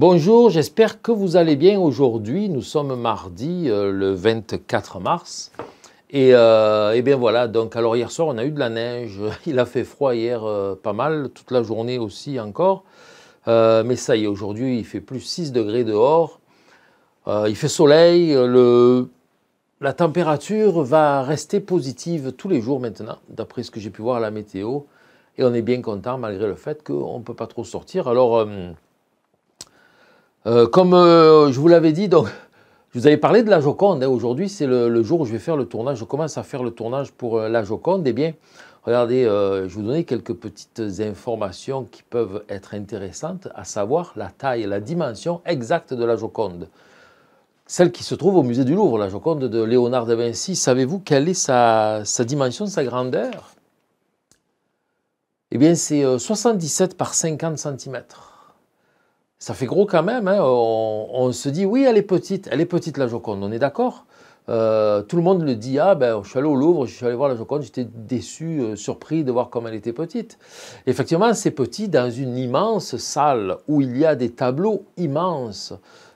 Bonjour, j'espère que vous allez bien aujourd'hui. Nous sommes mardi euh, le 24 mars. Euh, et, bien voilà, donc alors hier soir on a eu de la neige, il a fait froid hier euh, pas mal, toute la journée aussi encore. mais ça y est, aujourd'hui il fait plus 6 degrés dehors, il fait soleil, la température va rester positive tous les jours maintenant, d'après ce que j'ai pu voir à la météo. Et on est bien content malgré le fait qu'on ne peut pas trop sortir. Alors euh, comme euh, je vous l'avais dit, donc, je vous avais parlé de la Joconde. Hein. Aujourd'hui, c'est le, jour où je vais faire le tournage. Je commence à faire le tournage pour euh, la Joconde. Eh bien, regardez, je vais vous donner quelques petites informations qui peuvent être intéressantes, à savoir la taille, la dimension exacte de la Joconde. Celle qui se trouve au musée du Louvre, la Joconde de Léonard de Vinci. Savez-vous quelle est sa, sa dimension, sa grandeur Eh bien, c'est 77 par 50 cm ça fait gros quand même. Hein. On, se dit, oui, elle est petite, elle est petite la Joconde, on est d'accord euh, tout le monde le dit, ah ben je suis allé au Louvre, je suis allé voir la Joconde, j'étais déçu, euh, surpris de voir comme elle était petite. Effectivement, c'est petit dans une immense salle où il y a des tableaux immenses.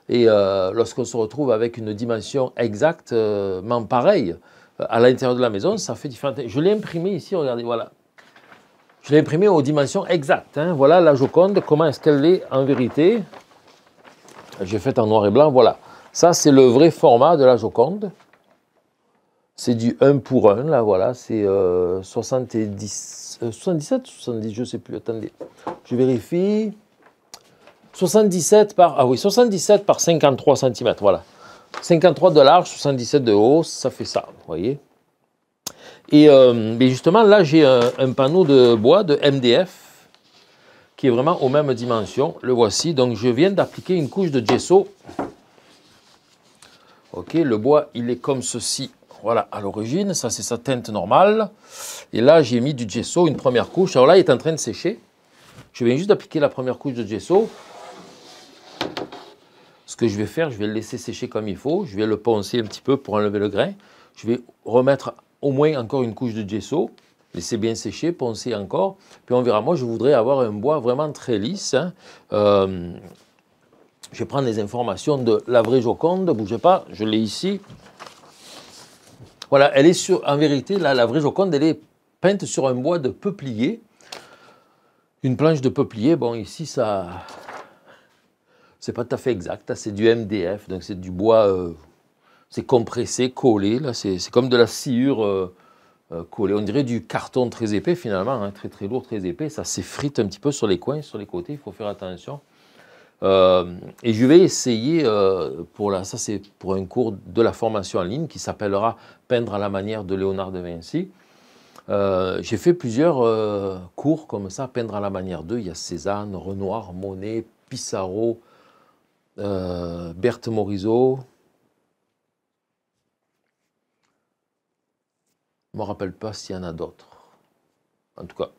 Et euh, lorsqu'on se retrouve avec une dimension exactement pareille à l'intérieur de la maison, ça fait différent. Je l'ai imprimé ici, regardez, voilà, je l'ai imprimé aux dimensions exactes. Hein. Voilà la Joconde, comment est-ce qu'elle est en vérité. J'ai fait en noir et blanc, voilà. Ça, c'est le vrai format de la Joconde. C'est du 1 pour 1, là, voilà. C'est 77 euh, 70, euh, je ne sais plus, attendez. Je vérifie. 77 par, ah oui, 77 par 53 cm, voilà. 53 de large, 77 de haut, ça fait ça, vous voyez et euh, justement, là, j'ai un, panneau de bois de MDF qui est vraiment aux mêmes dimensions. Le voici. Donc, je viens d'appliquer une couche de gesso. Ok, le bois, il est comme ceci. Voilà, à l'origine, ça c'est sa teinte normale. Et là, j'ai mis du gesso, une première couche. Alors là, il est en train de sécher. Je viens juste d'appliquer la première couche de gesso. Ce que je vais faire, je vais le laisser sécher comme il faut. Je vais le poncer un petit peu pour enlever le grain. Je vais remettre au moins encore une couche de gesso, laissez bien sécher, poncez encore, puis on verra. Moi, je voudrais avoir un bois vraiment très lisse. Hein. Euh, je prends les informations de la vraie Joconde, ne bougez pas, je l'ai ici. Voilà, elle est sur, en vérité, la vraie Joconde, elle est peinte sur un bois de peuplier. Une planche de peuplier, bon, ici, ça, c'est pas tout à fait exact, hein, c'est du MDF, donc c'est du bois... Euh, c'est compressé, collé, là, c'est comme de la sciure euh, euh, collée. On dirait du carton très épais finalement, hein, très très lourd, très épais. Ça s'effrite un petit peu sur les coins, sur les côtés, il faut faire attention. Euh, et je vais essayer, pour ça c'est pour un cours de la formation en ligne qui s'appellera Peindre à la manière de Léonard de Vinci. j'ai fait plusieurs cours comme ça, Peindre à la manière d'eux. Il y a Cézanne, Renoir, Monet, Pissarro, Berthe Morisot, ne me rappelle pas s'il y en a d'autres. En tout cas,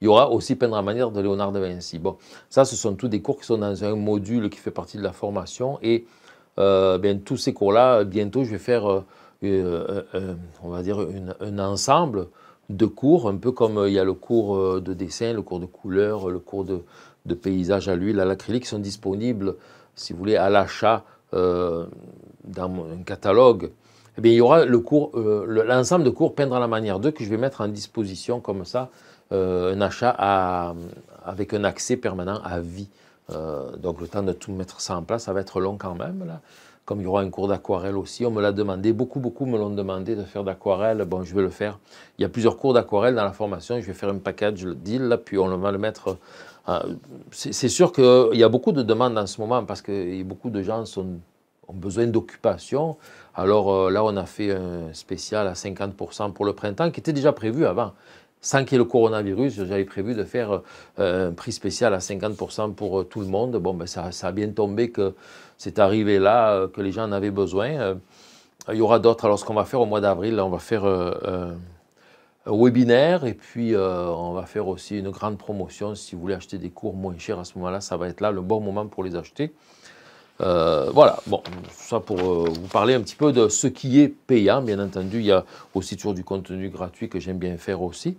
il y aura aussi peindre à manière de Léonard de Vinci. Bon, ça, ce sont tous des cours qui sont dans un module qui fait partie de la formation. Et euh, bien, tous ces cours-là, bientôt, je vais faire, euh, euh, on va dire, un ensemble de cours, un peu comme il y a le cours de dessin, le cours de couleur, le cours de, de paysage à l'huile, à l'acrylique, qui sont disponibles, si vous voulez, à l'achat dans un catalogue eh bien, il y aura le cours, euh, l'ensemble de cours peindre la manière 2 que je vais mettre en disposition comme ça, euh, un achat à, avec un accès permanent à vie. Euh, donc le temps de tout mettre ça en place, ça va être long quand même. Là. Comme il y aura un cours d'aquarelle aussi, on me l'a demandé, beaucoup, beaucoup me l'ont demandé de faire d'aquarelle. Bon, je vais le faire. Il y a plusieurs cours d'aquarelle dans la formation, je vais faire un package le deal, là, puis on va le mettre c'est sûr qu'il y a beaucoup de demandes en ce moment parce que beaucoup de gens sont besoin d'occupation. Alors euh, là, on a fait un spécial à 50% pour le printemps qui était déjà prévu avant. Sans qu'il y ait le coronavirus, j'avais prévu de faire euh, un prix spécial à 50% pour euh, tout le monde. Bon, ben, ça, a bien tombé que c'est arrivé là, que les gens en avaient besoin. Il y aura d'autres. Alors, ce qu'on va faire au mois d'avril, on va faire un webinaire et puis on va faire aussi une grande promotion. Si vous voulez acheter des cours moins chers à ce moment-là, ça va être là le bon moment pour les acheter. Euh, voilà, bon, ça pour euh, vous parler un petit peu de ce qui est payant. Bien entendu, il y a aussi toujours du contenu gratuit que j'aime bien faire aussi.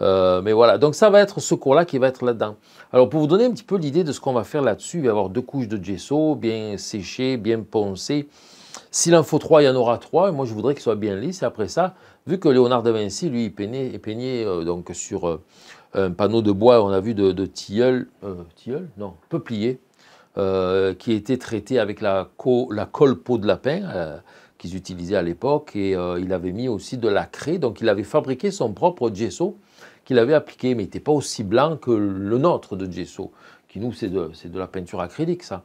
Euh, mais voilà, donc ça va être ce cours-là qui va être là-dedans. Alors pour vous donner un petit peu l'idée de ce qu'on va faire là-dessus, il va y avoir deux couches de gesso, bien séchées, bien poncées. S'il en faut trois, il y en aura trois. moi, je voudrais qu'il soit bien lisse. après ça, vu que Léonard de Vinci, lui, peignait, donc sur un panneau de bois, on a vu de, tilleul, tilleul, non, peuplier, euh, qui était traité avec la, colle peau de lapin euh, qu'ils utilisaient à l'époque. Et euh, il avait mis aussi de la craie. Donc il avait fabriqué son propre gesso qu'il avait appliqué, mais il n'était pas aussi blanc que le nôtre de gesso, qui nous, c'est de, la peinture acrylique, ça.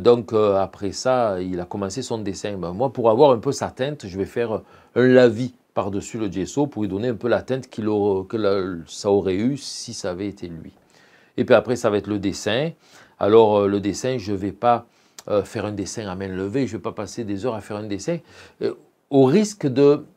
donc après ça, il a commencé son dessin. Ben, moi, pour avoir un peu sa teinte, je vais faire un lavis par-dessus le gesso pour lui donner un peu la teinte que ça aurait eu si ça avait été lui. Et puis après, ça va être le dessin. Alors euh, le dessin, je ne vais pas euh, faire un dessin à main levée, je ne vais pas passer des heures à faire un dessin euh, au risque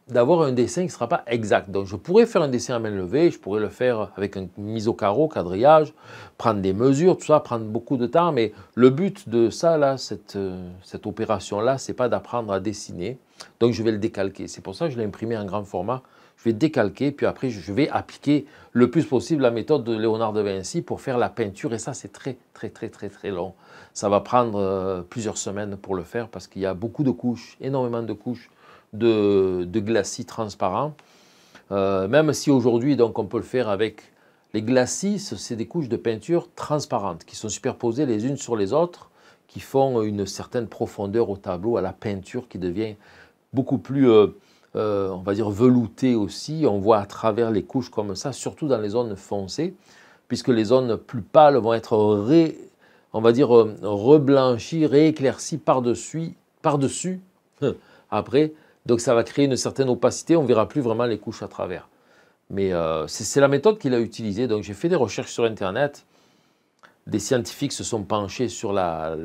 d'avoir un dessin qui ne sera pas exact. Donc je pourrais faire un dessin à main levée, je pourrais le faire avec une mise au carreau, quadrillage, prendre des mesures, tout ça, prendre beaucoup de temps, mais le but de ça, là, cette, cette opération-là, c'est pas d'apprendre à dessiner, donc je vais le décalquer. C'est pour ça que je l'ai imprimé en grand format je vais décalquer, puis après je vais appliquer le plus possible la méthode de Léonard de Vinci pour faire la peinture. Et ça, c'est très, très, très, très, très long. Ça va prendre euh, plusieurs semaines pour le faire parce qu'il y a beaucoup de couches, énormément de couches de, glacis transparents. Euh, même si aujourd'hui, donc, on peut le faire avec les glacis, c'est des couches de peinture transparentes qui sont superposées les unes sur les autres, qui font une certaine profondeur au tableau, à la peinture qui devient beaucoup plus... Euh, euh, on va dire, velouté aussi. On voit à travers les couches comme ça, surtout dans les zones foncées, puisque les zones plus pâles vont être, on va dire, euh, reblanchies, rééclaircies par-dessus, par-dessus, hein, après. Donc ça va créer une certaine opacité, on ne verra plus vraiment les couches à travers. Mais euh, c'est la méthode qu'il a utilisée. Donc j'ai fait des recherches sur Internet des scientifiques se sont penchés sur la,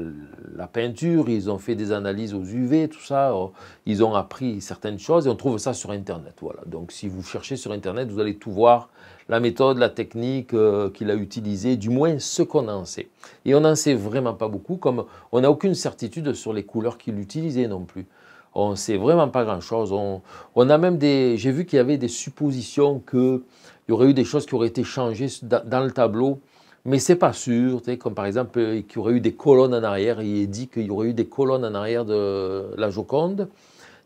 peinture, ils ont fait des analyses aux UV, tout ça, oh, ils ont appris certaines choses et on trouve ça sur Internet. Voilà. Donc si vous cherchez sur Internet, vous allez tout voir, la méthode, la technique euh, qu'il a utilisée, du moins ce qu'on en sait. Et on n'en sait vraiment pas beaucoup, comme on n'a aucune certitude sur les couleurs qu'il utilisait non plus. On ne sait vraiment pas grand-chose. On, a même des... J'ai vu qu'il y avait des suppositions qu'il y aurait eu des choses qui auraient été changées dans le tableau mais c'est pas sûr, comme par exemple euh, qu'il y aurait eu des colonnes en arrière, il est dit qu'il y aurait eu des colonnes en arrière de la Joconde,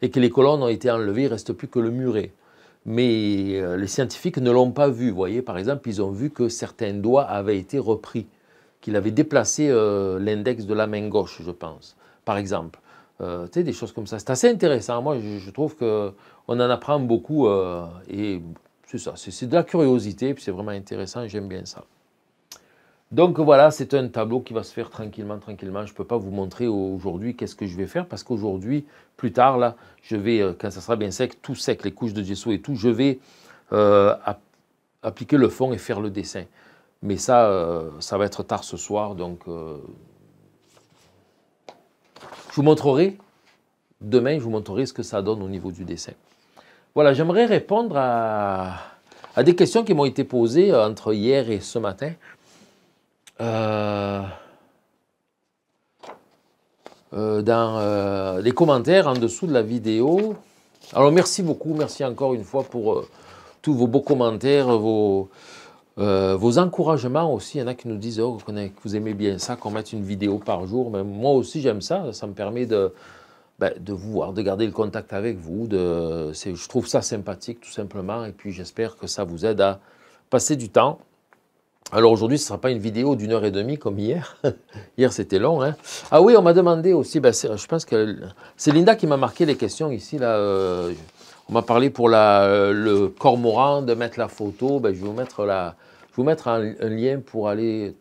et que les colonnes ont été enlevées, il ne reste plus que le muret. Mais euh, les scientifiques ne l'ont pas vu, voyez, par exemple, ils ont vu que certains doigts avaient été repris, qu'il avait déplacé euh, l'index de la main gauche, je pense, par exemple. tu sais, des choses comme ça. C'est assez intéressant, moi je, trouve qu'on en apprend beaucoup, et c'est ça, c'est de la curiosité, puis c'est vraiment intéressant, j'aime bien ça. Donc voilà, c'est un tableau qui va se faire tranquillement, tranquillement. Je ne peux pas vous montrer aujourd'hui qu'est-ce que je vais faire parce qu'aujourd'hui, plus tard, là, je vais, euh, quand ça sera bien sec, tout sec, les couches de gesso et tout, je vais euh, appliquer le fond et faire le dessin. Mais ça, euh, ça va être tard ce soir, donc je vous montrerai, demain, je vous montrerai ce que ça donne au niveau du dessin. Voilà, j'aimerais répondre à des questions qui m'ont été posées entre hier et ce matin. Euh, euh, dans euh, les commentaires en dessous de la vidéo. Alors merci beaucoup, merci encore une fois pour tous vos beaux commentaires, vos, encouragements aussi, il y en a qui nous disent oh, que vous aimez bien ça, qu'on mette une vidéo par jour. moi aussi, j'aime ça. Ça me permet ben, de, vous voir, de garder le contact avec vous. je trouve ça sympathique, tout simplement. Et puis, j'espère que ça vous aide à passer du temps alors aujourd'hui, ce ne sera pas une vidéo d'une heure et demie comme hier. hier, c'était long. Hein. ah oui, on m'a demandé aussi, ben, je pense que c'est Linda qui m'a marqué les questions ici. Là, euh, on m'a parlé pour euh, le cormoran, de mettre la photo. Ben, je vais vous mettre, un, lien pour aller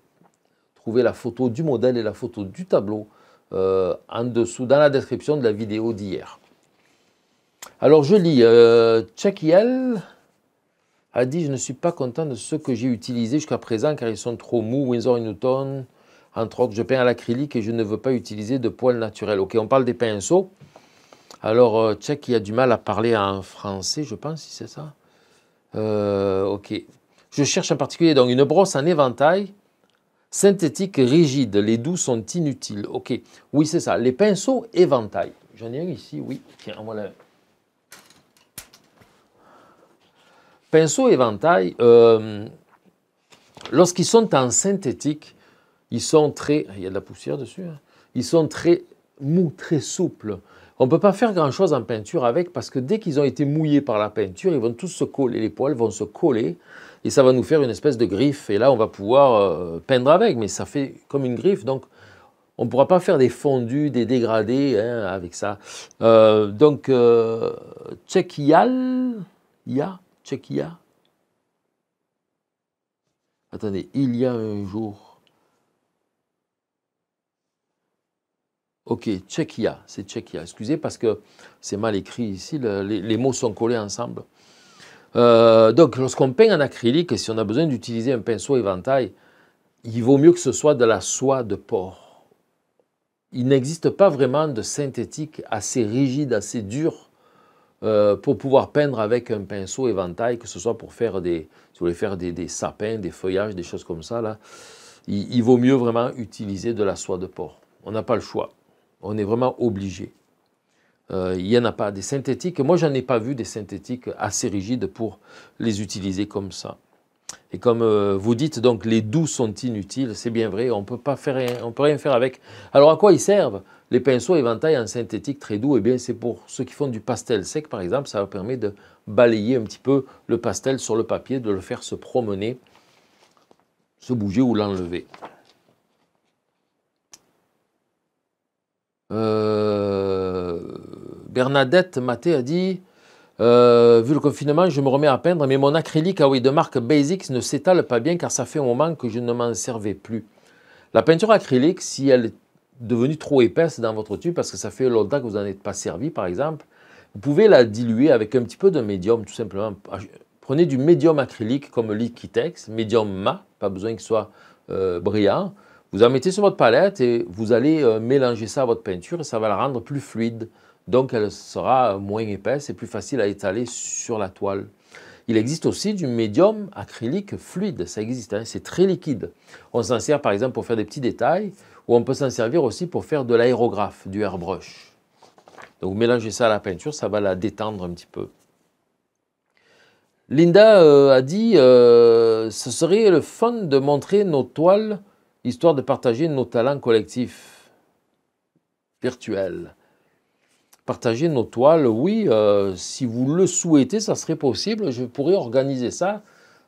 trouver la photo du modèle et la photo du tableau euh, en dessous, dans la description de la vidéo d'hier. Alors je lis, yell a dit Je ne suis pas content de ceux que j'ai utilisés jusqu'à présent car ils sont trop mous. Windsor Newton, entre autres, je peins à l'acrylique et je ne veux pas utiliser de poils naturels. Ok, on parle des pinceaux. Alors, check, euh, Tchèque, il a du mal à parler en français, je pense, si c'est ça. Euh, ok. Je cherche en particulier donc une brosse en éventail synthétique rigide. Les doux sont inutiles. Ok. Oui, c'est ça. Les pinceaux éventail. J'en ai un ici, oui. Tiens, voilà. Pinceau éventail, euh, lorsqu'ils sont en synthétique, ils sont très... Il y a de la poussière dessus. Hein, ils sont très mous, très souples. On ne peut pas faire grand-chose en peinture avec parce que dès qu'ils ont été mouillés par la peinture, ils vont tous se coller, les poils vont se coller et ça va nous faire une espèce de griffe. Et là, on va pouvoir euh, peindre avec, mais ça fait comme une griffe. Donc, on ne pourra pas faire des fondus, des dégradés hein, avec ça. Euh, donc, check Yal. ya, ce Attendez, il y a un jour. Ok, Tchéquia, c'est Tchéquia. Excusez parce que c'est mal écrit ici, les, mots sont collés ensemble. Euh, donc, lorsqu'on peint en acrylique, si on a besoin d'utiliser un pinceau éventail, il vaut mieux que ce soit de la soie de porc. Il n'existe pas vraiment de synthétique assez rigide, assez dur euh, pour pouvoir peindre avec un pinceau éventail, que ce soit pour faire des, faire des, sapins, des feuillages, des choses comme ça, là, il, vaut mieux vraiment utiliser de la soie de porc. On n'a pas le choix. On est vraiment obligé. Euh, il n'y en a pas des synthétiques. Moi, j'en ai pas vu des synthétiques assez rigides pour les utiliser comme ça. Et comme euh, vous dites, donc les doux sont inutiles, c'est bien vrai, on ne peut pas faire on peut rien faire avec. Alors à quoi ils servent les pinceaux éventails en synthétique très doux, et eh bien c'est pour ceux qui font du pastel sec par exemple, ça permet de balayer un petit peu le pastel sur le papier, de le faire se promener, se bouger ou l'enlever. Euh, Bernadette Maté a dit euh, Vu le confinement, je me remets à peindre, mais mon acrylique ah oui, de marque Basics ne s'étale pas bien car ça fait un moment que je ne m'en servais plus. La peinture acrylique, si elle est devenue trop épaisse dans votre tube parce que ça fait longtemps que vous n'en êtes pas servi, par exemple, vous pouvez la diluer avec un petit peu de médium, tout simplement. Prenez du médium acrylique comme Liquitex, médium mat, pas besoin qu'il soit euh, brillant. Vous en mettez sur votre palette et vous allez euh, mélanger ça à votre peinture et ça va la rendre plus fluide. Donc elle sera moins épaisse et plus facile à étaler sur la toile. Il existe aussi du médium acrylique fluide, ça existe, hein. c'est très liquide. On s'en sert par exemple pour faire des petits détails, ou on peut s'en servir aussi pour faire de l'aérographe, du airbrush. Donc mélangez ça à la peinture, ça va la détendre un petit peu. Linda euh, a dit euh, ce serait le fun de montrer nos toiles, histoire de partager nos talents collectifs virtuels. Partager nos toiles, oui, euh, si vous le souhaitez, ça serait possible. Je pourrais organiser ça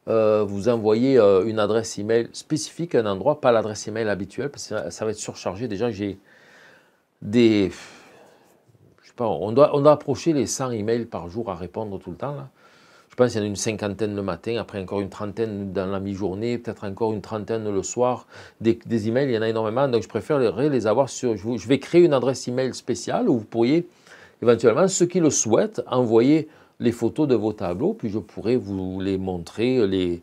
euh, vous envoyez euh, une adresse email spécifique à un endroit, pas l'adresse email habituelle, parce que ça, va être surchargé. Déjà, j'ai des. Je sais pas, on doit, on doit approcher les 100 emails par jour à répondre tout le temps. Là. Je pense qu'il y en a une cinquantaine le matin, après encore une trentaine dans la mi-journée, peut-être encore une trentaine le soir. Des, emails, il y en a énormément, donc je préfère les, avoir sur. je vais créer une adresse email spéciale où vous pourriez éventuellement, ceux qui le souhaitent, envoyer les photos de vos tableaux, puis je pourrais vous les montrer.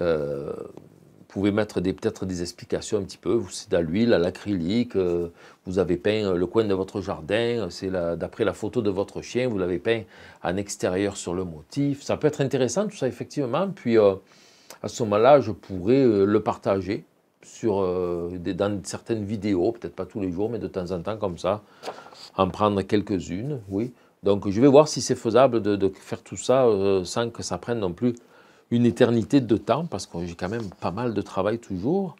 Euh, vous pouvez mettre peut-être des explications un petit peu. C'est à l'huile, à l'acrylique. Euh, vous avez peint le coin de votre jardin. C'est d'après la photo de votre chien, vous l'avez peint en extérieur sur le motif. Ça peut être intéressant tout ça, effectivement. Puis euh, à ce moment-là, je pourrais le partager sur, des, dans certaines vidéos, peut-être pas tous les jours, mais de temps en temps comme ça, en prendre quelques-unes, oui. Donc je vais voir si c'est faisable de, faire tout ça euh, sans que ça prenne non plus une éternité de temps, parce que j'ai quand même pas mal de travail toujours.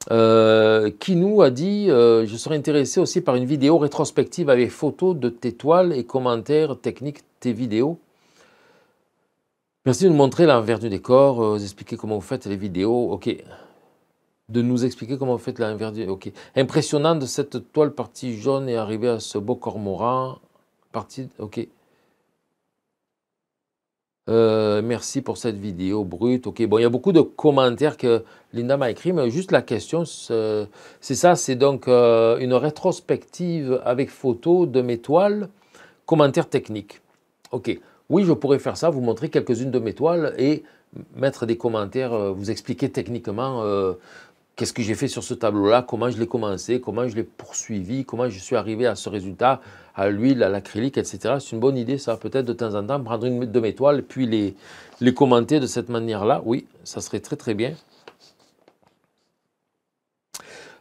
qui euh, nous a dit euh, Je serais intéressé aussi par une vidéo rétrospective avec photos de tes toiles et commentaires techniques tes vidéos. Merci de nous montrer l'envers du décor, expliquer comment vous faites les vidéos. Ok. De nous expliquer comment vous faites l'envers Ok. Impressionnant de cette toile partie jaune et arriver à ce beau cormoran partie. Ok. Euh, merci pour cette vidéo brute. Ok, bon, il y a beaucoup de commentaires que Linda m'a écrit, mais juste la question, c'est ça, c'est donc euh, une rétrospective avec photos de mes toiles, commentaires techniques. Ok, oui, je pourrais faire ça, vous montrer quelques-unes de mes toiles et mettre des commentaires, euh, vous expliquer techniquement qu'est-ce que j'ai fait sur ce tableau-là, comment je l'ai commencé, comment je l'ai poursuivi, comment je suis arrivé à ce résultat, à l'huile, à l'acrylique, etc. C'est une bonne idée, ça, peut-être de temps en temps, prendre une de mes toiles, puis les, les commenter de cette manière-là. Oui, ça serait très très bien.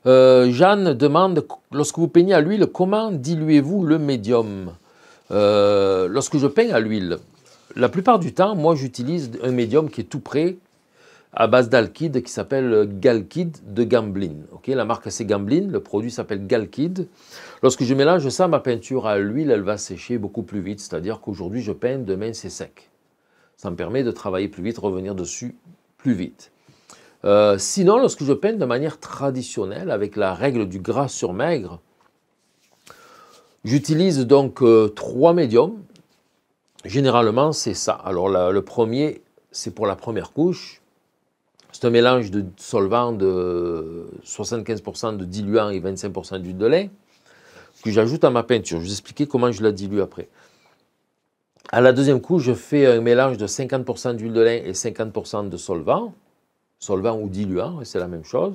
Euh, Jeanne demande, lorsque vous peignez à l'huile, comment diluez-vous le médium euh, Lorsque je peins à l'huile, la plupart du temps, moi j'utilise un médium qui est tout prêt, à base d'alkyde qui s'appelle euh, Galkyde de Gamblin. la marque c'est Gamblin, le produit s'appelle Galkid. Lorsque je mélange ça, ma peinture à l'huile, elle va sécher beaucoup plus vite. C'est-à-dire qu'aujourd'hui je peins, demain c'est sec. Ça me permet de travailler plus vite, revenir dessus plus vite. Euh, sinon, lorsque je peins de manière traditionnelle, avec la règle du gras sur maigre, j'utilise donc euh, trois médiums. Généralement, c'est ça. Alors, le premier, c'est pour la première couche. C'est mélange de solvant de 75% de diluant et 25% d'huile de lait que j'ajoute à ma peinture. Je vous expliquer comment je la dilue après. À la deuxième couche, je fais un mélange de 50% d'huile de lin et 50% de solvant, solvant ou diluant, c'est la même chose.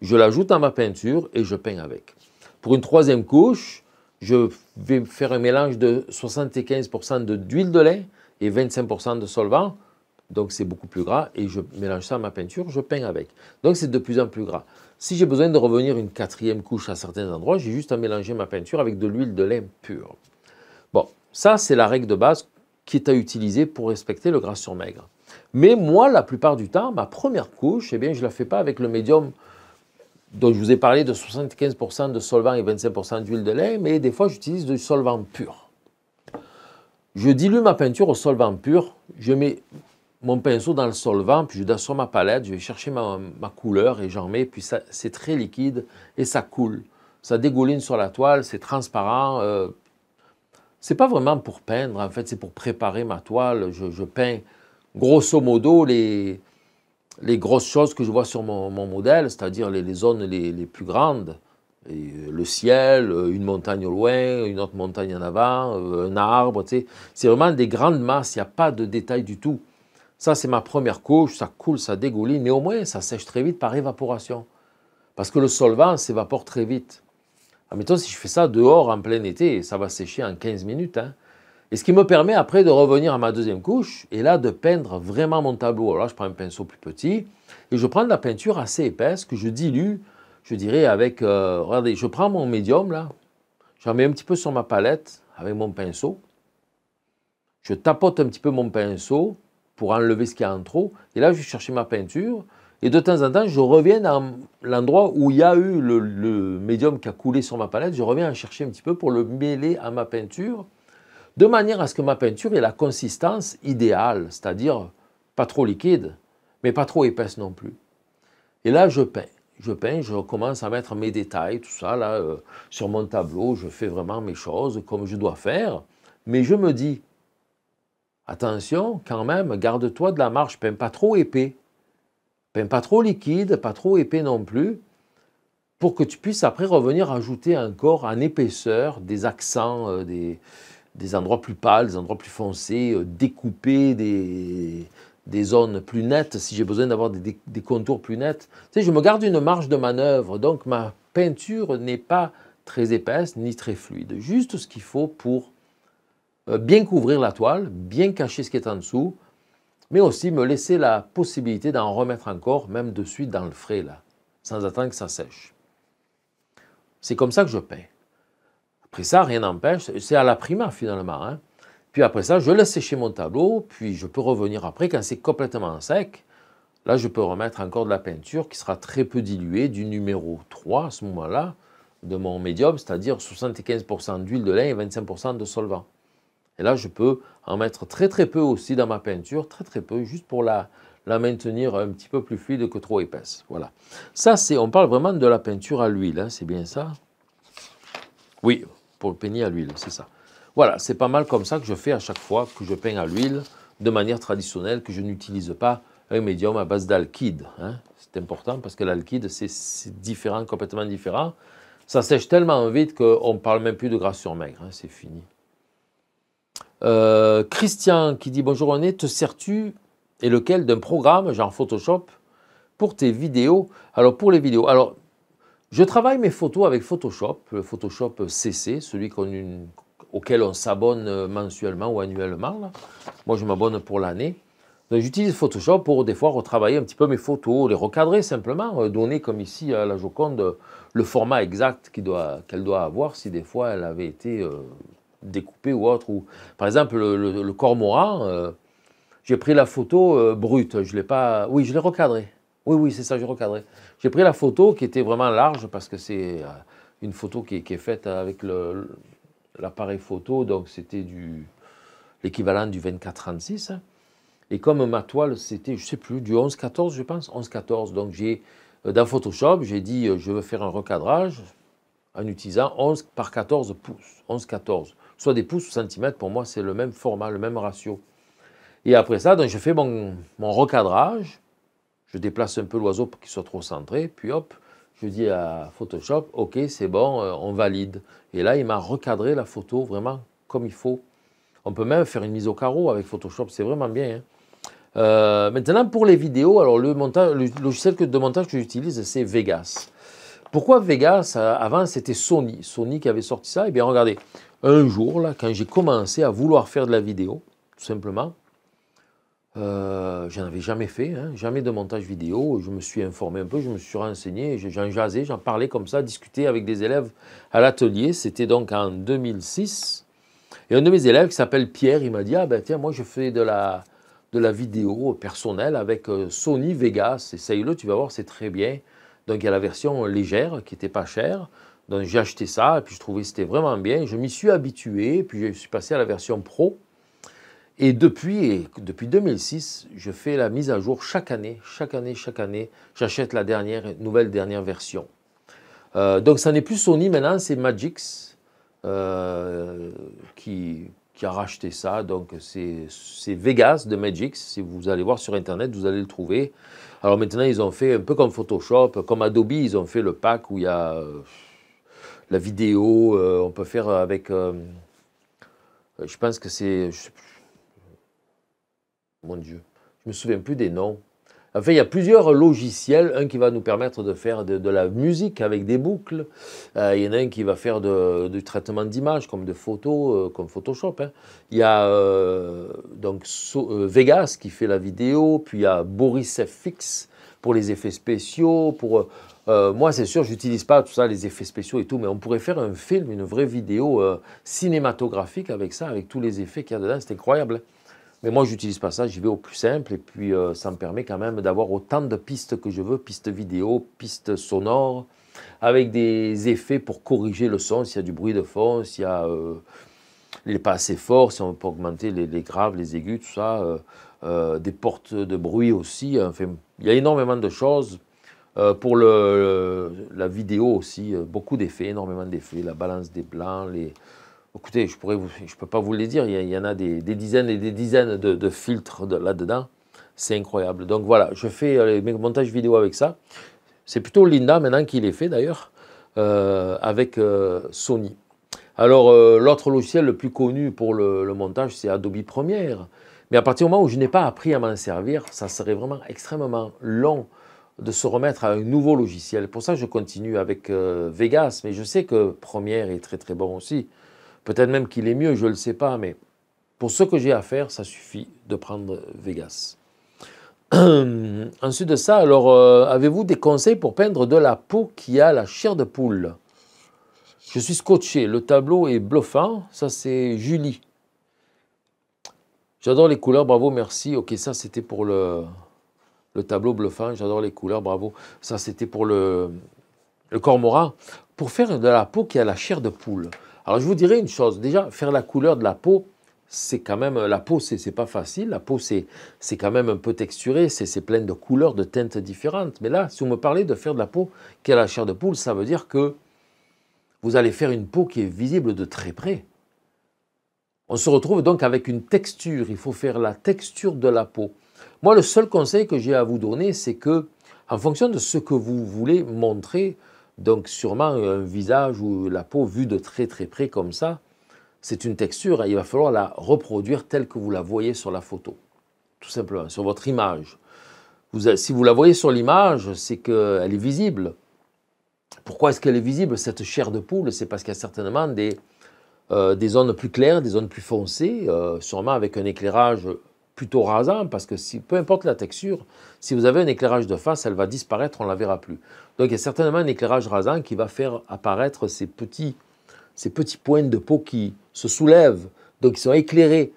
Je l'ajoute à ma peinture et je peins avec. Pour une troisième couche, je vais faire un mélange de 75% d'huile de lin et 25% de solvant donc c'est beaucoup plus gras et je mélange ça à ma peinture, je peins avec. Donc c'est de plus en plus gras. Si j'ai besoin de revenir une quatrième couche à certains endroits, j'ai juste à mélanger ma peinture avec de l'huile de lin pure. Bon, ça c'est la règle de base qui est à utiliser pour respecter le gras sur maigre. Mais moi, la plupart du temps, ma première couche, eh bien, je ne la fais pas avec le médium dont je vous ai parlé de 75% de solvant et 25% d'huile de lin, mais des fois j'utilise du solvant pur. Je dilue ma peinture au solvant pur, je mets mon pinceau dans le solvant, puis je descends sur ma palette, je vais chercher ma, couleur et j'en mets, puis c'est très liquide et ça coule. Ça dégouline sur la toile, c'est transparent. Euh, c'est pas vraiment pour peindre, en fait, c'est pour préparer ma toile. Je, peins grosso modo les, les grosses choses que je vois sur mon, modèle, c'est-à-dire les, zones les, plus grandes. Euh, le ciel, euh, une montagne au loin, une autre montagne en avant, un arbre, tu sais. C'est vraiment des grandes masses, il n'y a pas de détails du tout. Ça, c'est ma première couche, ça coule, ça dégouline, néanmoins, ça sèche très vite par évaporation. Parce que le solvant s'évapore très vite. Admettons, si je fais ça dehors en plein été, ça va sécher en 15 minutes. Hein. Et ce qui me permet après de revenir à ma deuxième couche et là de peindre vraiment mon tableau. Alors là, je prends un pinceau plus petit et je prends de la peinture assez épaisse que je dilue, je dirais avec... Euh, regardez, je prends mon médium là, j'en mets un petit peu sur ma palette avec mon pinceau. Je tapote un petit peu mon pinceau pour enlever ce qu'il y a en trop. Et là, je vais chercher ma peinture. Et de temps en temps, je reviens à l'endroit où il y a eu le, médium qui a coulé sur ma palette. Je reviens à chercher un petit peu pour le mêler à ma peinture, de manière à ce que ma peinture ait la consistance idéale, c'est-à-dire pas trop liquide, mais pas trop épaisse non plus. Et là, je peins. Je peins, je commence à mettre mes détails, tout ça, là, euh, sur mon tableau, je fais vraiment mes choses comme je dois faire. Mais je me dis, attention, quand même, garde-toi de la marge, peint pas trop épais, peint pas trop liquide, pas trop épais non plus, pour que tu puisses après revenir ajouter encore en épaisseur des accents, euh, des, endroits plus pâles, des endroits plus foncés, euh, découper des, zones plus nettes, si j'ai besoin d'avoir des, des, contours plus nets. Tu sais, je me garde une marge de manœuvre, donc ma peinture n'est pas très épaisse ni très fluide, juste ce qu'il faut pour euh, bien couvrir la toile, bien cacher ce qui est en dessous, mais aussi me laisser la possibilité d'en remettre encore, même de suite dans le frais, là, sans attendre que ça sèche. C'est comme ça que je peins. Après ça, rien n'empêche, c'est à la prima finalement. Hein. Puis après ça, je laisse sécher mon tableau, puis je peux revenir après quand c'est complètement sec. Là, je peux remettre encore de la peinture qui sera très peu diluée du numéro 3 à ce moment-là de mon médium, c'est-à-dire 75% d'huile de lin et 25% de solvant. Et là, je peux en mettre très très peu aussi dans ma peinture, très très peu, juste pour la, la maintenir un petit peu plus fluide que trop épaisse. Voilà. Ça, c'est, on parle vraiment de la peinture à l'huile, hein, c'est bien ça Oui, pour le peigner à l'huile, c'est ça. Voilà, c'est pas mal comme ça que je fais à chaque fois que je peins à l'huile, de manière traditionnelle, que je n'utilise pas un médium à base d'alkyde. Hein. C'est important parce que l'alkyde, c'est différent, complètement différent. Ça sèche tellement vite qu'on ne parle même plus de gras sur maigre, hein, c'est fini. Euh, Christian qui dit bonjour René, te sers-tu et lequel d'un programme, genre Photoshop, pour tes vidéos Alors pour les vidéos, alors je travaille mes photos avec Photoshop, le Photoshop CC, celui qu'on auquel on s'abonne euh, mensuellement ou annuellement. Moi je m'abonne pour l'année. J'utilise Photoshop pour des fois retravailler un petit peu mes photos, les recadrer simplement, euh, donner comme ici à la Joconde le format exact qu'elle doit, doit avoir si des fois elle avait été découpé ou autre. Ou, par exemple, le, cormoran, euh, j'ai pris la photo euh, brute, je l'ai pas. Oui, je l'ai recadré. Oui, oui, c'est ça, j'ai recadré. J'ai pris la photo qui était vraiment large parce que c'est euh, une photo qui, est faite avec l'appareil photo, donc c'était du l'équivalent du 24-36. Et comme ma toile, c'était, je sais plus, du 11-14, je pense, 11-14. Donc j'ai dans Photoshop, j'ai dit, je veux faire un recadrage en utilisant 11 par 14 pouces, 11-14 soit des pouces ou centimètres, pour moi c'est le même format, le même ratio. Et après ça, donc, je fais mon, recadrage, je déplace un peu l'oiseau pour qu'il soit trop centré, puis hop, je dis à Photoshop, ok c'est bon, euh, on valide. Et là il m'a recadré la photo vraiment comme il faut. On peut même faire une mise au carreau avec Photoshop, c'est vraiment bien. Hein. Euh, maintenant, pour les vidéos, alors le, le logiciel de montage que j'utilise, c'est Vegas. Pourquoi Vegas euh, Avant, c'était Sony. Sony qui avait sorti ça. Eh bien, regardez, un jour, là, quand j'ai commencé à vouloir faire de la vidéo, tout simplement, euh, je n'en avais jamais fait, hein, jamais de montage vidéo. Je me suis informé un peu, je me suis renseigné, j'en jasais, j'en parlais comme ça, discutais avec des élèves à l'atelier. C'était donc en 2006. Et un de mes élèves qui s'appelle Pierre, il m'a dit Ah ben tiens, moi je fais de la, de la vidéo personnelle avec euh, Sony Vegas. Essaye-le, tu vas voir, c'est très bien. Donc il y a la version légère qui n'était pas chère. Donc j'ai acheté ça, et puis je trouvais que c'était vraiment bien. Je m'y suis habitué, puis je suis passé à la version pro. Et depuis, depuis 2006, je fais la mise à jour chaque année, chaque année, chaque année. J'achète la dernière, nouvelle dernière version. Euh, donc ça n'est plus Sony maintenant, c'est Magix euh, qui, qui, a racheté ça. Donc c'est Vegas de Magix. Si vous allez voir sur Internet, vous allez le trouver. Alors maintenant, ils ont fait un peu comme Photoshop, comme Adobe, ils ont fait le pack où il y a... Euh, la vidéo, euh, on peut faire avec. Euh, je pense que c'est. Mon Dieu, je me souviens plus des noms. Enfin, il y a plusieurs logiciels. Un qui va nous permettre de faire de, la musique avec des boucles. Euh, il y en a un qui va faire du traitement d'image, comme de photos, comme Photoshop. Hein. Il y a donc Vegas qui fait la vidéo. Puis il y a Boris FX pour les effets spéciaux, pour euh, moi, c'est sûr, j'utilise pas tout ça, les effets spéciaux et tout, mais on pourrait faire un film, une vraie vidéo euh, cinématographique avec ça, avec tous les effets qu'il y a dedans. C'est incroyable. Mais moi, j'utilise pas ça. J'y vais au plus simple et puis euh, ça me permet quand même d'avoir autant de pistes que je veux, pistes vidéo, pistes sonores, avec des effets pour corriger le son s'il y a du bruit de fond, s'il y a il n'est pas assez fort, si on peut augmenter les, graves, les aigus, tout ça, des portes de bruit aussi. il y a énormément de choses euh, pour le, la vidéo aussi, euh, beaucoup d'effets, énormément d'effets, la balance des blancs, les... Écoutez, je ne je peux pas vous les dire, il y, en a des, dizaines et des dizaines de, filtres là-dedans. C'est incroyable. Donc voilà, je fais euh, mes montages vidéo avec ça. C'est plutôt Linda maintenant qui les fait d'ailleurs, avec Sony. Alors l'autre logiciel le plus connu pour le, le montage, c'est Adobe Premiere. Mais à partir du moment où je n'ai pas appris à m'en servir, ça serait vraiment extrêmement long de se remettre à un nouveau logiciel. Pour ça, je continue avec euh, Vegas, mais je sais que Première est très très bon aussi. Peut-être même qu'il est mieux, je ne le sais pas, mais pour ce que j'ai à faire, ça suffit de prendre Vegas. Ensuite de ça, alors, euh, avez-vous des conseils pour peindre de la peau qui a la chair de poule Je suis scotché, le tableau est bluffant, ça c'est Julie. J'adore les couleurs, bravo, merci. Ok, ça c'était pour le, le tableau bluffant, j'adore les couleurs, bravo. Ça, c'était pour le, le cormoran. Pour faire de la peau qui a la chair de poule. Alors, je vous dirais une chose. Déjà, faire la couleur de la peau, c'est quand même. La peau, c'est pas facile. La peau, c'est quand même un peu texturé. C'est plein de couleurs, de teintes différentes. Mais là, si vous me parlez de faire de la peau qui a la chair de poule, ça veut dire que vous allez faire une peau qui est visible de très près. On se retrouve donc avec une texture. Il faut faire la texture de la peau. Moi, le seul conseil que j'ai à vous donner, c'est que, en fonction de ce que vous voulez montrer, donc sûrement un visage ou la peau vue de très très près comme ça, c'est une texture, et il va falloir la reproduire telle que vous la voyez sur la photo, tout simplement, sur votre image. si vous la voyez sur l'image, c'est qu'elle est visible. Pourquoi est-ce qu'elle est visible, cette chair de poule C'est parce qu'il y a certainement des, euh, des zones plus claires, des zones plus foncées, euh, sûrement avec un éclairage plutôt rasant, parce que si, peu importe la texture, si vous avez un éclairage de face, elle va disparaître, on ne la verra plus. Donc il y a certainement un éclairage rasant qui va faire apparaître ces petits, ces petits points de peau qui se soulèvent, donc qui sont éclairés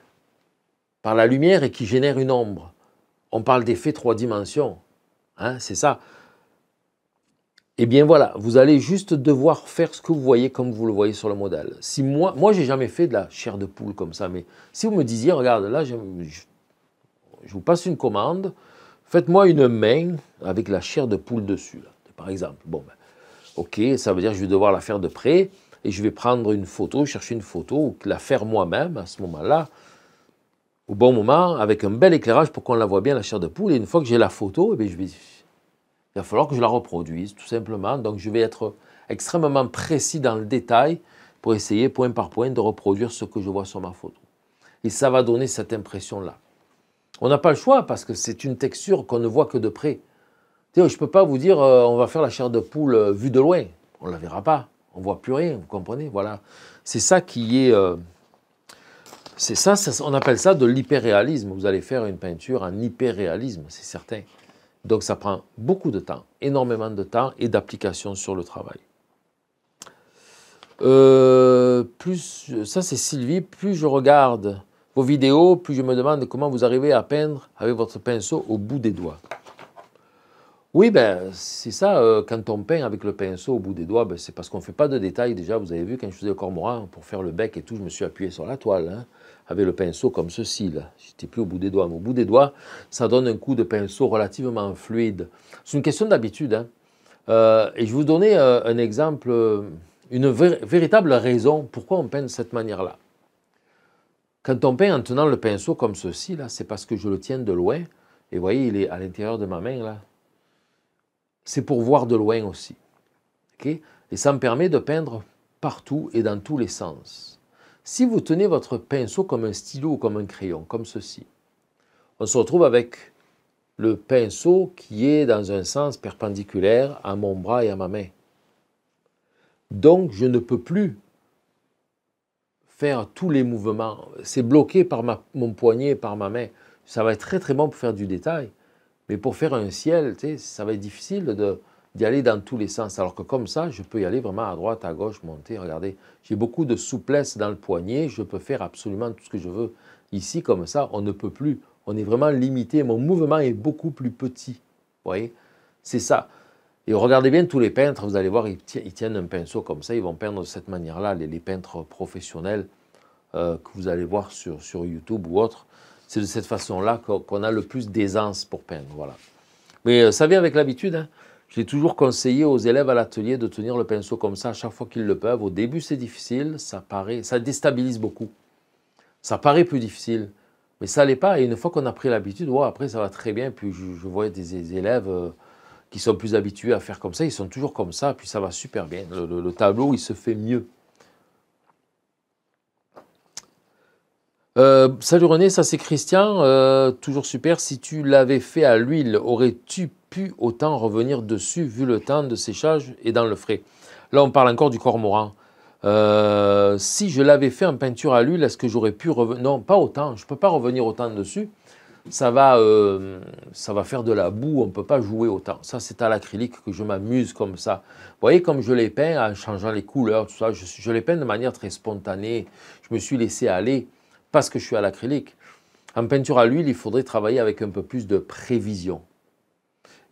par la lumière et qui génèrent une ombre. On parle d'effet trois dimensions, hein, c'est ça. Eh bien voilà, vous allez juste devoir faire ce que vous voyez comme vous le voyez sur le modèle. Si moi, moi j'ai jamais fait de la chair de poule comme ça, mais si vous me disiez, regarde, là, je, je vous passe une commande, faites-moi une main avec la chair de poule dessus, par exemple. Bon, ben, ok, ça veut dire que je vais devoir la faire de près, et je vais prendre une photo, chercher une photo, ou la faire moi-même à ce moment-là, au bon moment, avec un bel éclairage pour qu'on la voit bien, la chair de poule, et une fois que j'ai la photo, eh il va falloir que je la reproduise, tout simplement, donc je vais être extrêmement précis dans le détail pour essayer, point par point, de reproduire ce que je vois sur ma photo. Et ça va donner cette impression-là. On n'a pas le choix parce que c'est une texture qu'on ne voit que de près. je ne peux pas vous dire euh, on va faire la chair de poule euh, vue de loin. On ne la verra pas. On ne voit plus rien, vous comprenez Voilà. C'est ça qui est... Euh, c'est ça, on appelle ça de l'hyperréalisme. Vous allez faire une peinture en hyperréalisme, c'est certain. Donc ça prend beaucoup de temps, énormément de temps et d'application sur le travail. plus, ça c'est Sylvie, plus je regarde vos vidéos, plus je me demande comment vous arrivez à peindre avec votre pinceau au bout des doigts. Oui, ben, c'est ça, euh, quand on peint avec le pinceau au bout des doigts, ben, c'est parce qu'on ne fait pas de détails. Déjà, vous avez vu, quand je faisais le cormoran, pour faire le bec et tout, je me suis appuyé sur la toile, hein, avec le pinceau comme ceci, je n'étais plus au bout des doigts, mais au bout des doigts, ça donne un coup de pinceau relativement fluide. C'est une question d'habitude. Hein. Euh, et je vais vous donner euh, un exemple, une véritable raison pourquoi on peint de cette manière-là. Quand on peint en tenant le pinceau comme ceci, là, c'est parce que je le tiens de loin. Et vous voyez, il est à l'intérieur de ma main, là. C'est pour voir de loin aussi. et ça me permet de peindre partout et dans tous les sens. Si vous tenez votre pinceau comme un stylo ou comme un crayon, comme ceci, on se retrouve avec le pinceau qui est dans un sens perpendiculaire à mon bras et à ma main. Donc je ne peux plus faire tous les mouvements. C'est bloqué par mon poignet par ma main. Ça va être très très bon pour faire du détail. Mais pour faire un ciel, ça va être difficile d'y aller dans tous les sens. Alors que comme ça, je peux y aller vraiment à droite, à gauche, monter. Regardez, j'ai beaucoup de souplesse dans le poignet. Je peux faire absolument tout ce que je veux. Ici, comme ça, on ne peut plus. On est vraiment limité. Mon mouvement est beaucoup plus petit. Vous voyez C'est ça. Et regardez bien tous les peintres, vous allez voir, ils, tiennent un pinceau comme ça, ils vont peindre de cette manière-là, les, peintres professionnels euh, que vous allez voir sur, YouTube ou autre. C'est de cette façon-là qu'on a le plus d'aisance pour peindre. Voilà. Mais euh, ça vient avec l'habitude. Hein. j'ai toujours conseillé aux élèves à l'atelier de tenir le pinceau comme ça à chaque fois qu'ils le peuvent. Au début, c'est difficile, ça, paraît, ça déstabilise beaucoup. Ça paraît plus difficile, mais ça l'est pas. Et une fois qu'on a pris l'habitude, après, ça va très bien. Puis je, vois des, élèves... Euh, qui sont plus habitués à faire comme ça, ils sont toujours comme ça, puis ça va super bien. Le, tableau, il se fait mieux. Euh, salut René, ça c'est Christian. Euh, toujours super. Si tu l'avais fait à l'huile, aurais-tu pu autant revenir dessus vu le temps de séchage et dans le frais Là, on parle encore du cormoran. Euh, si je l'avais fait en peinture à l'huile, est-ce que j'aurais pu revenir Non, pas autant. Je ne peux pas revenir autant dessus ça va, euh, ça va faire de la boue, on ne peut pas jouer autant. Ça, c'est à l'acrylique que je m'amuse comme ça. Vous voyez, comme je les peins en changeant les couleurs, tout ça, je, je les peins de manière très spontanée. Je me suis laissé aller parce que je suis à l'acrylique. En peinture à l'huile, il faudrait travailler avec un peu plus de prévision.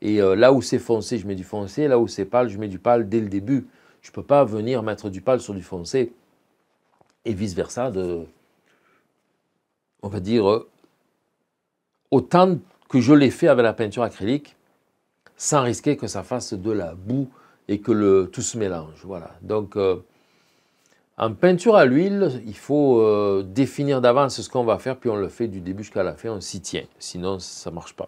Et euh, là où c'est foncé, je mets du foncé. Là où c'est pâle, je mets du pâle dès le début. Je ne peux pas venir mettre du pâle sur du foncé et vice-versa de, on va dire, autant que je l'ai fait avec la peinture acrylique, sans risquer que ça fasse de la boue et que tout se mélange. Voilà. Donc, euh, en peinture à l'huile, il faut euh, définir d'avance ce qu'on va faire, puis on le fait du début jusqu'à la fin, on s'y tient. Sinon, ça ne marche pas.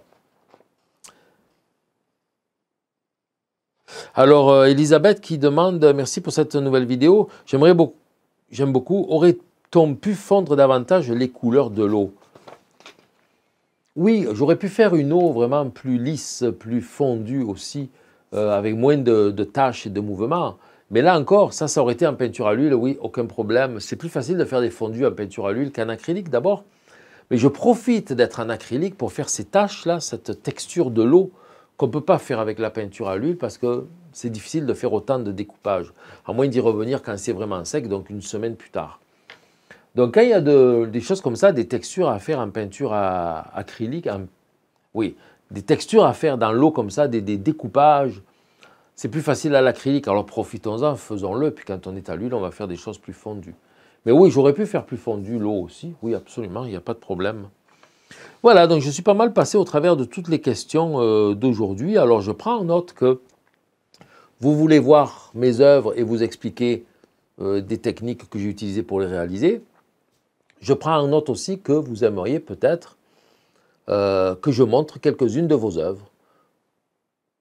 Alors, euh, Elisabeth qui demande Merci pour cette nouvelle vidéo. J'aimerais beaucoup. J'aime beaucoup. Aurait-on pu fondre davantage les couleurs de l'eau oui, j'aurais pu faire une eau vraiment plus lisse, plus fondue aussi, euh, avec moins de, taches et de mouvements. Mais là encore, ça, ça aurait été en peinture à l'huile, oui, aucun problème. C'est plus facile de faire des fondus en peinture à l'huile qu'en acrylique d'abord. Mais je profite d'être en acrylique pour faire ces taches-là, cette texture de l'eau qu'on ne peut pas faire avec la peinture à l'huile parce que c'est difficile de faire autant de découpage, à moins d'y revenir quand c'est vraiment sec, donc une semaine plus tard. Donc quand il y a des choses comme ça, des textures à faire en peinture acrylique, oui, des textures à faire dans l'eau comme ça, des, découpages, c'est plus facile à l'acrylique. Alors profitons-en, faisons-le. Puis quand on est à l'huile, on va faire des choses plus fondues. Mais oui, j'aurais pu faire plus fondu l'eau aussi. Oui, absolument, il n'y a pas de problème. Voilà, donc je suis pas mal passé au travers de toutes les questions euh, d'aujourd'hui. Alors je prends en note que vous voulez voir mes œuvres et vous expliquer euh, des techniques que j'ai utilisées pour les réaliser. Je prends en note aussi que vous aimeriez peut-être euh, que je montre quelques-unes de vos œuvres.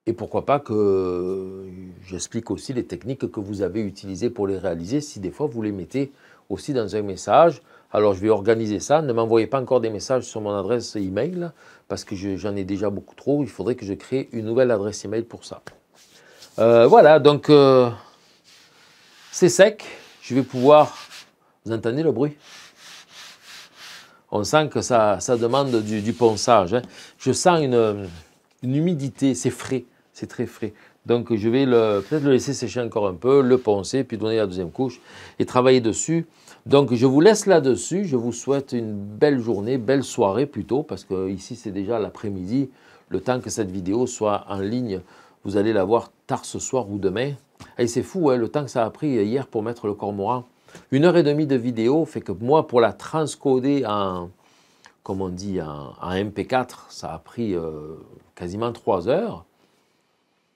Et pourquoi pas que j'explique aussi les techniques que vous avez utilisées pour les réaliser, si des fois vous les mettez aussi dans un message. Alors je vais organiser ça. Ne m'envoyez pas encore des messages sur mon adresse email, parce que j'en ai déjà beaucoup trop. Il faudrait que je crée une nouvelle adresse email pour ça. Euh, voilà, donc euh, c'est sec. Je vais pouvoir... Vous entendez le bruit on sent que ça, ça demande du, ponçage. Hein. Je sens une, une humidité, c'est frais, c'est très frais. Donc je vais peut-être le laisser sécher encore un peu, le poncer, puis donner la deuxième couche et travailler dessus. Donc je vous laisse là-dessus, je vous souhaite une belle journée, belle soirée plutôt, parce que ici c'est déjà l'après-midi, le temps que cette vidéo soit en ligne, vous allez la voir tard ce soir ou demain. Et c'est fou hein, le temps que ça a pris hier pour mettre le cormoran. Une heure et demie de vidéo fait que moi, pour la transcoder en, on dit, en, MP4, ça a pris euh, quasiment trois heures.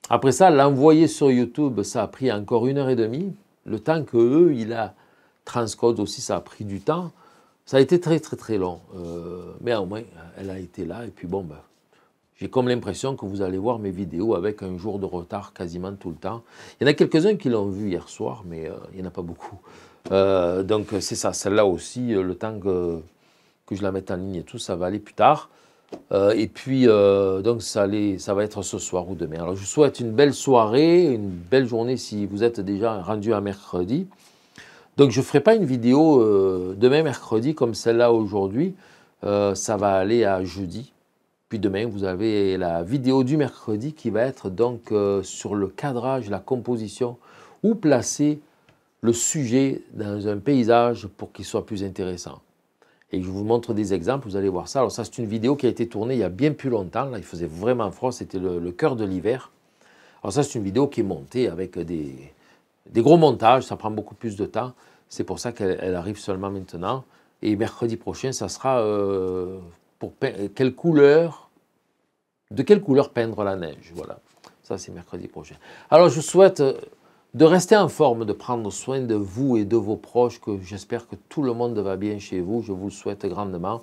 Après ça, l'envoyer sur YouTube, ça a pris encore une heure et demie. Le temps que eux, il a transcode aussi, ça a pris du temps. Ça a été très très très long, euh, mais au moins elle a été là. Et puis bon, ben, j'ai comme l'impression que vous allez voir mes vidéos avec un jour de retard quasiment tout le temps. Il y en a quelques-uns qui l'ont vu hier soir, mais euh, il n'y en a pas beaucoup. Euh, donc c'est ça, celle-là aussi, euh, le temps que, que, je la mette en ligne et tout, ça va aller plus tard. Euh, et puis, donc ça, allait, ça va être ce soir ou demain. Alors je vous souhaite une belle soirée, une belle journée si vous êtes déjà rendu à mercredi. Donc je ne ferai pas une vidéo demain mercredi comme celle-là aujourd'hui. ça va aller à jeudi. Puis demain, vous avez la vidéo du mercredi qui va être donc sur le cadrage, la composition, où placer le sujet dans un paysage pour qu'il soit plus intéressant. Et je vous montre des exemples, vous allez voir ça. Alors ça, c'est une vidéo qui a été tournée il y a bien plus longtemps. Là, il faisait vraiment froid, c'était le, cœur de l'hiver. Alors ça, c'est une vidéo qui est montée avec des, des gros montages, ça prend beaucoup plus de temps. C'est pour ça qu'elle arrive seulement maintenant. Et mercredi prochain, ça sera euh, pour quelle couleur, de quelle couleur peindre la neige. Voilà, ça c'est mercredi prochain. Alors je vous souhaite euh, de rester en forme, de prendre soin de vous et de vos proches, que j'espère que tout le monde va bien chez vous. Je vous le souhaite grandement.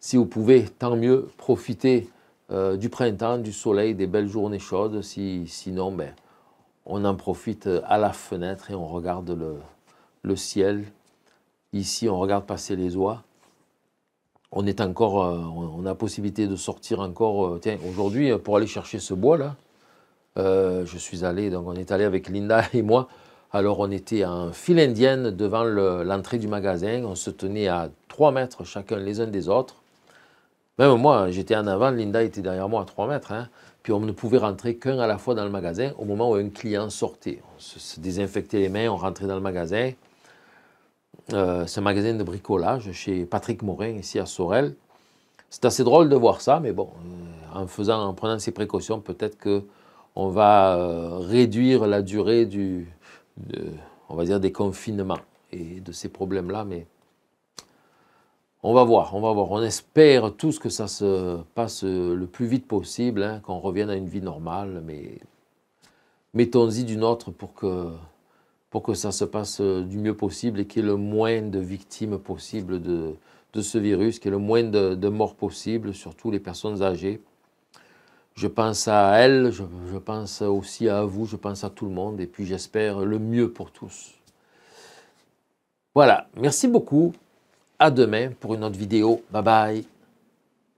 Si vous pouvez, tant mieux, profiter euh, du printemps, du soleil, des belles journées chaudes. sinon, ben, on en profite euh, à la fenêtre et on regarde le, ciel. Ici, on regarde passer les oies. On est encore, euh, on a possibilité de sortir encore. tiens, aujourd'hui, pour aller chercher ce bois là, euh, je suis allé, donc on est allé avec Linda et moi. Alors on était en file indienne devant l'entrée du magasin. On se tenait à 3 mètres chacun les uns des autres. Même moi, j'étais en avant, Linda était derrière moi à 3 mètres. Hein. Puis on ne pouvait rentrer qu'un à la fois dans le magasin au moment où un client sortait. On se, désinfectait les mains, on rentrait dans le magasin. Euh, c'est un magasin de bricolage chez Patrick Morin, ici à Sorel. C'est assez drôle de voir ça, mais bon, euh, en, faisant, en prenant ces précautions, peut-être que on va euh, réduire la durée du, on va dire des confinements et de ces problèmes-là, mais on va voir, on va voir. On espère tous que ça se passe le plus vite possible, hein, qu'on revienne à une vie normale, mais mettons-y d'une autre pour que, pour que ça se passe du mieux possible et qu'il y ait le moins de victimes possible de, ce virus, qu'il y ait le moins de, de morts possible, surtout les personnes âgées. Je pense à elle, je, pense aussi à vous, je pense à tout le monde et puis j'espère le mieux pour tous. Voilà, merci beaucoup. À demain pour une autre vidéo. Bye bye.